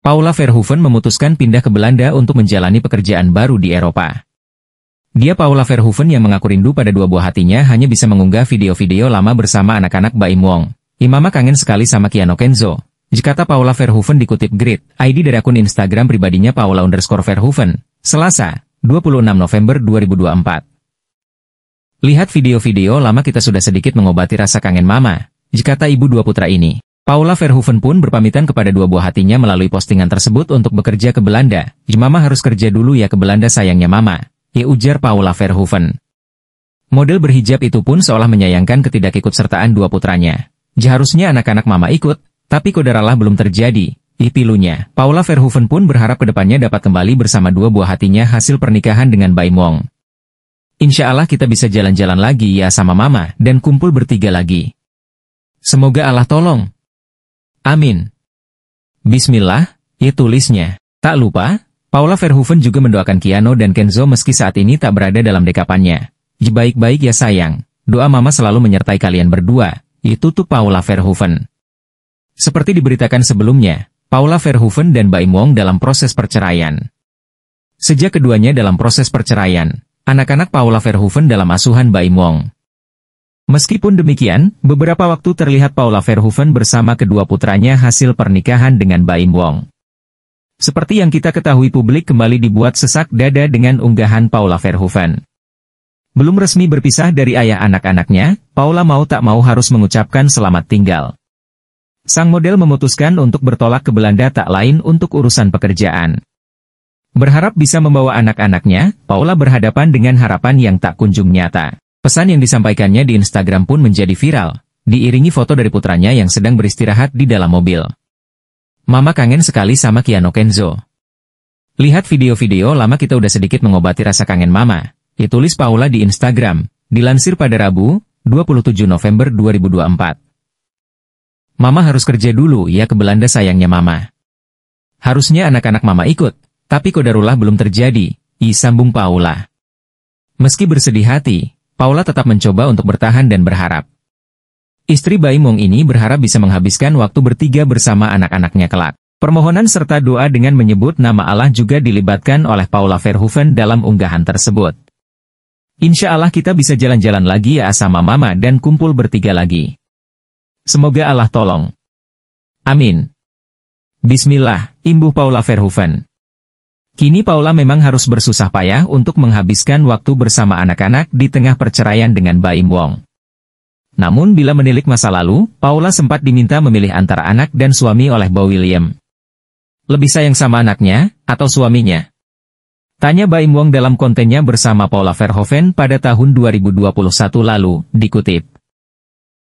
Paula Verhoeven memutuskan pindah ke Belanda untuk menjalani pekerjaan baru di Eropa. Dia Paula Verhoeven yang mengaku rindu pada dua buah hatinya hanya bisa mengunggah video-video lama bersama anak-anak Baim Wong. Imama kangen sekali sama Kiano Kenzo. Jikata Paula Verhoeven dikutip Grid, ID dari akun Instagram pribadinya Paula underscore Verhoeven, Selasa, 26 November 2024. Lihat video-video lama kita sudah sedikit mengobati rasa kangen mama, jikata ibu dua putra ini. Paula Verhoeven pun berpamitan kepada dua buah hatinya melalui postingan tersebut untuk bekerja ke Belanda. Mama harus kerja dulu ya ke Belanda sayangnya Mama, ya ujar Paula Verhoeven. Model berhijab itu pun seolah menyayangkan ketidakikutsertaan dua putranya. Seharusnya anak-anak Mama ikut, tapi kodaralah belum terjadi, Ipilunya, Paula Verhoeven pun berharap kedepannya dapat kembali bersama dua buah hatinya hasil pernikahan dengan Bai Mong. Insya Allah kita bisa jalan-jalan lagi ya sama mama dan kumpul bertiga lagi. Semoga Allah tolong, Amin. Bismillah, itu ya tulisnya. Tak lupa, Paula Verhoeven juga mendoakan Kiano dan Kenzo meski saat ini tak berada dalam dekapannya. Baik-baik ya sayang, doa mama selalu menyertai kalian berdua, itu tuh Paula Verhoeven. Seperti diberitakan sebelumnya, Paula Verhoeven dan Baim Wong dalam proses perceraian. Sejak keduanya dalam proses perceraian, anak-anak Paula Verhoeven dalam asuhan Baim Wong. Meskipun demikian, beberapa waktu terlihat Paula Verhoeven bersama kedua putranya hasil pernikahan dengan Baim Wong. Seperti yang kita ketahui publik kembali dibuat sesak dada dengan unggahan Paula Verhoeven. Belum resmi berpisah dari ayah anak-anaknya, Paula mau tak mau harus mengucapkan selamat tinggal. Sang model memutuskan untuk bertolak ke Belanda tak lain untuk urusan pekerjaan. Berharap bisa membawa anak-anaknya, Paula berhadapan dengan harapan yang tak kunjung nyata. Pesan yang disampaikannya di Instagram pun menjadi viral, diiringi foto dari putranya yang sedang beristirahat di dalam mobil. Mama kangen sekali sama Kiano Kenzo. Lihat video-video lama kita udah sedikit mengobati rasa kangen mama, ditulis Paula di Instagram, dilansir pada Rabu, 27 November 2024. Mama harus kerja dulu ya ke Belanda sayangnya mama. Harusnya anak-anak mama ikut, tapi kodarullah belum terjadi, i sambung Paula. Meski bersedih hati, Paula tetap mencoba untuk bertahan dan berharap. Istri Mung ini berharap bisa menghabiskan waktu bertiga bersama anak-anaknya kelak. Permohonan serta doa dengan menyebut nama Allah juga dilibatkan oleh Paula Verhoeven dalam unggahan tersebut. Insya Allah kita bisa jalan-jalan lagi ya sama mama dan kumpul bertiga lagi. Semoga Allah tolong. Amin. Bismillah, imbuh Paula Verhoeven. Kini Paula memang harus bersusah payah untuk menghabiskan waktu bersama anak-anak di tengah perceraian dengan Baim Wong. Namun bila menilik masa lalu, Paula sempat diminta memilih antara anak dan suami oleh Bo William. Lebih sayang sama anaknya, atau suaminya? Tanya Baim Wong dalam kontennya bersama Paula Verhoeven pada tahun 2021 lalu, dikutip.